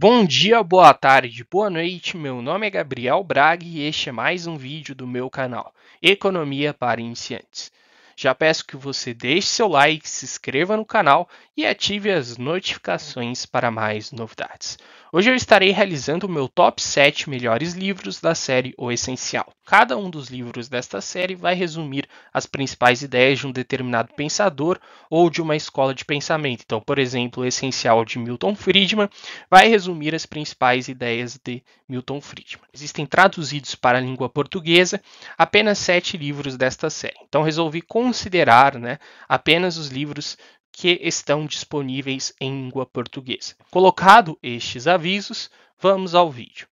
Bom dia, boa tarde, boa noite. Meu nome é Gabriel Braga e este é mais um vídeo do meu canal Economia para Iniciantes. Já peço que você deixe seu like, se inscreva no canal e ative as notificações para mais novidades. Hoje eu estarei realizando o meu top 7 melhores livros da série O Essencial. Cada um dos livros desta série vai resumir as principais ideias de um determinado pensador ou de uma escola de pensamento. Então, por exemplo, O Essencial de Milton Friedman vai resumir as principais ideias de Milton Friedman. Existem traduzidos para a língua portuguesa apenas sete livros desta série. Então, resolvi considerar né, apenas os livros que estão disponíveis em língua portuguesa. Colocado estes avisos, vamos ao vídeo.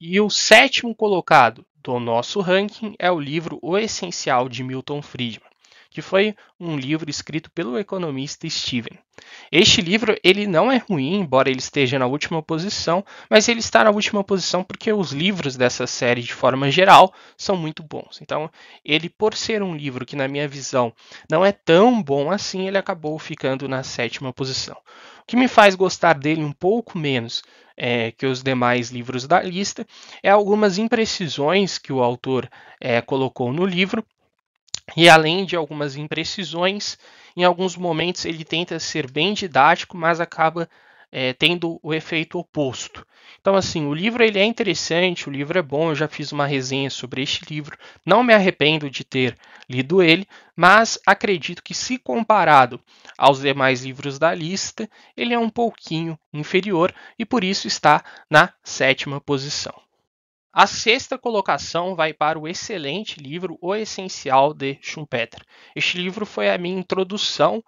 E o sétimo colocado do nosso ranking é o livro O Essencial de Milton Friedman que foi um livro escrito pelo economista Steven. Este livro ele não é ruim, embora ele esteja na última posição, mas ele está na última posição porque os livros dessa série, de forma geral, são muito bons. Então, ele, por ser um livro que, na minha visão, não é tão bom assim, ele acabou ficando na sétima posição. O que me faz gostar dele um pouco menos é, que os demais livros da lista é algumas imprecisões que o autor é, colocou no livro e além de algumas imprecisões, em alguns momentos ele tenta ser bem didático, mas acaba é, tendo o efeito oposto. Então, assim, o livro ele é interessante, o livro é bom, eu já fiz uma resenha sobre este livro, não me arrependo de ter lido ele, mas acredito que, se comparado aos demais livros da lista, ele é um pouquinho inferior e por isso está na sétima posição. A sexta colocação vai para o excelente livro O Essencial de Schumpeter. Este livro foi a minha introdução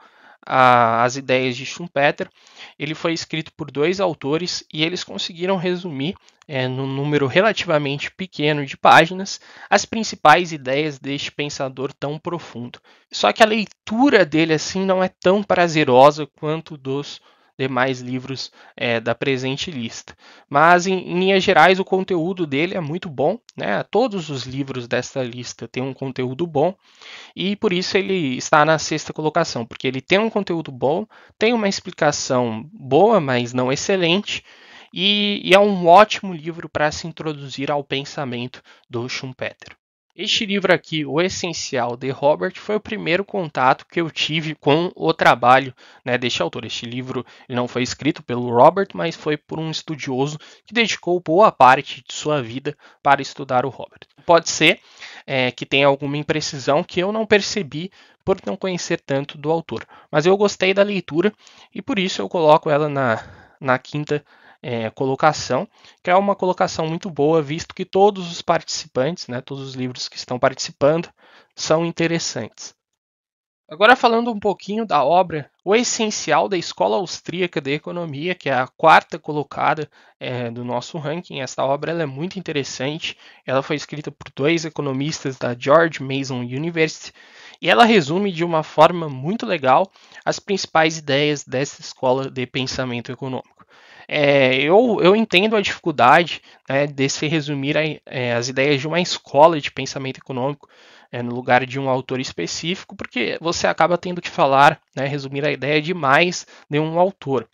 às ideias de Schumpeter. Ele foi escrito por dois autores e eles conseguiram resumir, é, num número relativamente pequeno de páginas, as principais ideias deste pensador tão profundo. Só que a leitura dele assim não é tão prazerosa quanto dos demais livros é, da presente lista. Mas, em, em, linhas gerais, o conteúdo dele é muito bom. Né? Todos os livros desta lista têm um conteúdo bom e por isso ele está na sexta colocação, porque ele tem um conteúdo bom, tem uma explicação boa, mas não excelente. E, e é um ótimo livro para se introduzir ao pensamento do Schumpeter. Este livro aqui, O Essencial de Robert, foi o primeiro contato que eu tive com o trabalho né, deste autor. Este livro não foi escrito pelo Robert, mas foi por um estudioso que dedicou boa parte de sua vida para estudar o Robert. Pode ser é, que tenha alguma imprecisão que eu não percebi por não conhecer tanto do autor, mas eu gostei da leitura e por isso eu coloco ela na, na quinta é, colocação, que é uma colocação muito boa, visto que todos os participantes, né, todos os livros que estão participando, são interessantes. Agora, falando um pouquinho da obra O Essencial da Escola Austríaca de Economia, que é a quarta colocada é, do nosso ranking. Esta obra é muito interessante. Ela foi escrita por dois economistas da George Mason University e ela resume de uma forma muito legal as principais ideias dessa escola de pensamento econômico. É, eu, eu entendo a dificuldade né, de se resumir a, é, as ideias de uma escola de pensamento econômico é, no lugar de um autor específico, porque você acaba tendo que falar, né, resumir a ideia de mais de um autor.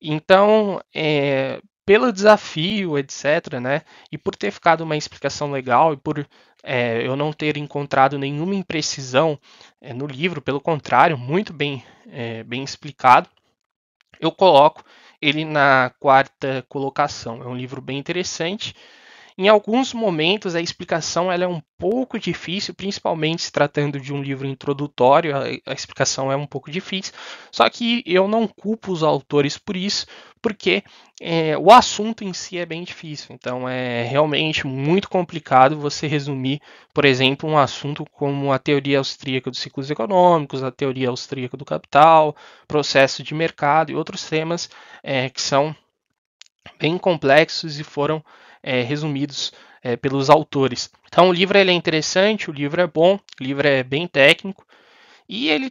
Então, é, pelo desafio, etc., né? E por ter ficado uma explicação legal e por é, eu não ter encontrado nenhuma imprecisão é, no livro, pelo contrário, muito bem, é, bem explicado, eu coloco ele na quarta colocação. É um livro bem interessante. Em alguns momentos a explicação ela é um pouco difícil, principalmente se tratando de um livro introdutório, a, a explicação é um pouco difícil. Só que eu não culpo os autores por isso, porque é, o assunto em si é bem difícil. Então é realmente muito complicado você resumir, por exemplo, um assunto como a teoria austríaca dos ciclos econômicos, a teoria austríaca do capital, processo de mercado e outros temas é, que são bem complexos e foram é, resumidos é, pelos autores. Então o livro ele é interessante, o livro é bom, o livro é bem técnico e ele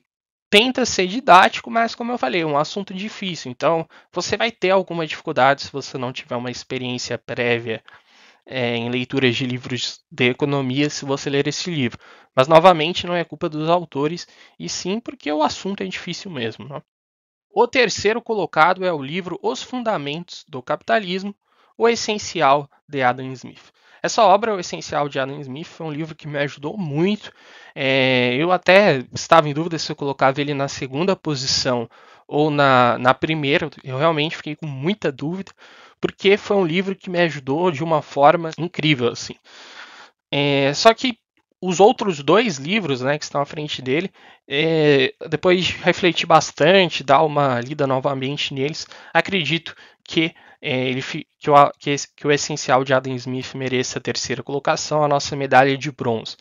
tenta ser didático, mas como eu falei, é um assunto difícil. Então você vai ter alguma dificuldade se você não tiver uma experiência prévia é, em leituras de livros de economia se você ler esse livro. Mas, novamente, não é culpa dos autores, e sim porque o assunto é difícil mesmo. Né? O terceiro colocado é o livro Os Fundamentos do Capitalismo, o Essencial de Adam Smith. Essa obra, O Essencial de Adam Smith, foi um livro que me ajudou muito. É, eu até estava em dúvida se eu colocava ele na segunda posição ou na, na primeira. Eu realmente fiquei com muita dúvida, porque foi um livro que me ajudou de uma forma incrível. assim. É, só que os outros dois livros né, que estão à frente dele, é, depois de refletir bastante, dar uma lida novamente neles, acredito que é, ele, que, o, que, que o essencial de Adam Smith mereça a terceira colocação, a nossa medalha de bronze.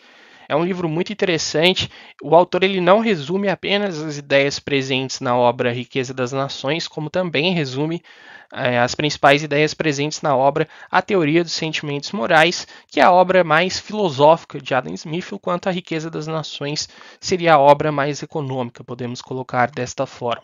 É um livro muito interessante. O autor ele não resume apenas as ideias presentes na obra Riqueza das Nações, como também resume é, as principais ideias presentes na obra A Teoria dos Sentimentos Morais, que é a obra mais filosófica de Adam Smith, enquanto A Riqueza das Nações seria a obra mais econômica, podemos colocar desta forma.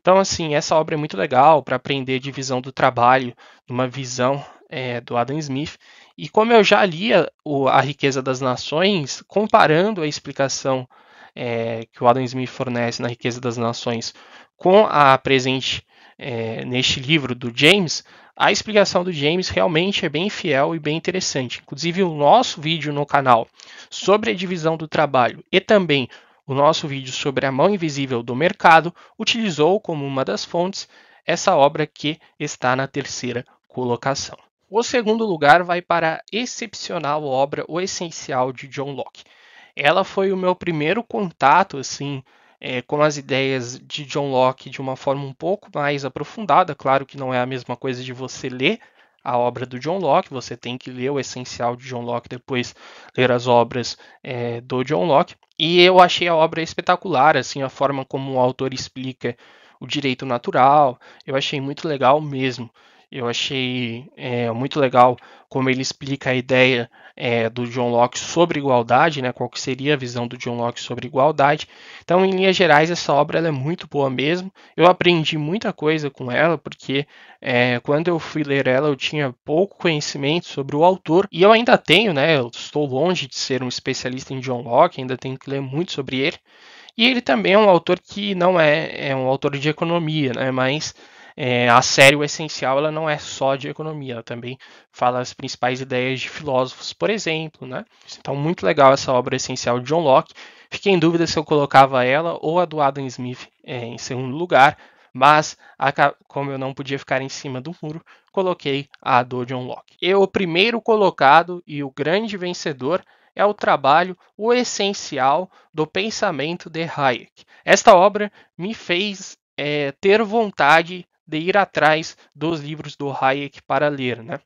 Então, assim, essa obra é muito legal para aprender divisão do trabalho, uma visão é, do Adam Smith. E como eu já li a, a Riqueza das Nações, comparando a explicação é, que o Adam Smith fornece na Riqueza das Nações com a presente é, neste livro do James, a explicação do James realmente é bem fiel e bem interessante. Inclusive, o nosso vídeo no canal sobre a divisão do trabalho e também o nosso vídeo sobre a mão invisível do mercado utilizou como uma das fontes essa obra que está na terceira colocação. O segundo lugar vai para a excepcional obra O Essencial de John Locke. Ela foi o meu primeiro contato assim é, com as ideias de John Locke de uma forma um pouco mais aprofundada. Claro que não é a mesma coisa de você ler a obra do John Locke, você tem que ler o essencial de John Locke, depois ler as obras é, do John Locke. E eu achei a obra espetacular, assim, a forma como o autor explica o direito natural, eu achei muito legal mesmo. Eu achei é, muito legal como ele explica a ideia é, do John Locke sobre igualdade, né? Qual que seria a visão do John Locke sobre igualdade? Então, em linhas gerais, essa obra é muito boa mesmo. Eu aprendi muita coisa com ela, porque é, quando eu fui ler ela, eu tinha pouco conhecimento sobre o autor e eu ainda tenho, né? Eu estou longe de ser um especialista em John Locke, ainda tenho que ler muito sobre ele. E ele também é um autor que não é, é um autor de economia, né? Mas é, a série O Essencial ela não é só de economia, ela também fala as principais ideias de filósofos, por exemplo. Né? Então, muito legal essa obra essencial de John Locke. Fiquei em dúvida se eu colocava ela ou a do Adam Smith é, em segundo lugar, mas como eu não podia ficar em cima do muro, coloquei a do John Locke. E o primeiro colocado e o grande vencedor é o trabalho O Essencial do Pensamento de Hayek. Esta obra me fez é, ter vontade de ir atrás dos livros do Hayek para ler, né?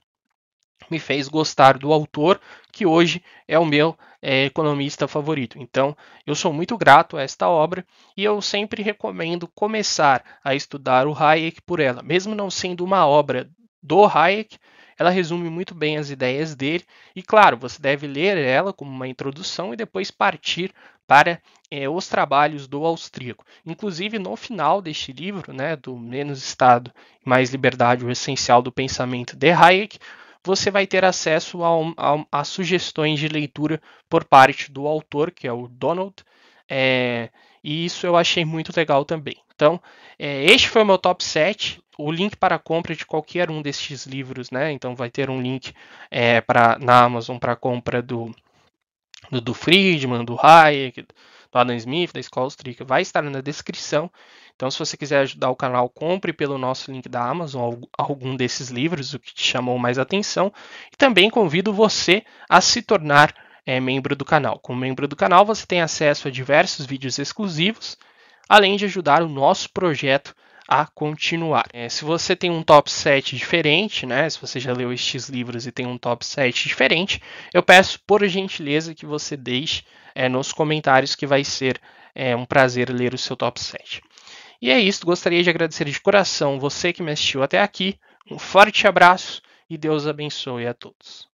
Me fez gostar do autor, que hoje é o meu é, economista favorito. Então, eu sou muito grato a esta obra e eu sempre recomendo começar a estudar o Hayek por ela, mesmo não sendo uma obra do Hayek, ela resume muito bem as ideias dele, e claro, você deve ler ela como uma introdução e depois partir para é, os trabalhos do austríaco. Inclusive, no final deste livro, né, do Menos Estado e Mais Liberdade, o Essencial do Pensamento de Hayek, você vai ter acesso a, a, a sugestões de leitura por parte do autor, que é o Donald, é, e isso eu achei muito legal também. Então, é, este foi o meu top 7. O link para a compra de qualquer um destes livros, né? Então, vai ter um link é, pra, na Amazon para a compra do, do, do Friedman, do Hayek, do Adam Smith, da Escola Austríaca. Vai estar na descrição. Então, se você quiser ajudar o canal, compre pelo nosso link da Amazon algum desses livros, o que te chamou mais atenção. E também convido você a se tornar é, membro do canal. Como membro do canal, você tem acesso a diversos vídeos exclusivos além de ajudar o nosso projeto a continuar. É, se você tem um top 7 diferente, né, se você já leu estes livros e tem um top 7 diferente, eu peço por gentileza que você deixe é, nos comentários que vai ser é, um prazer ler o seu top 7. E é isso, gostaria de agradecer de coração você que me assistiu até aqui. Um forte abraço e Deus abençoe a todos.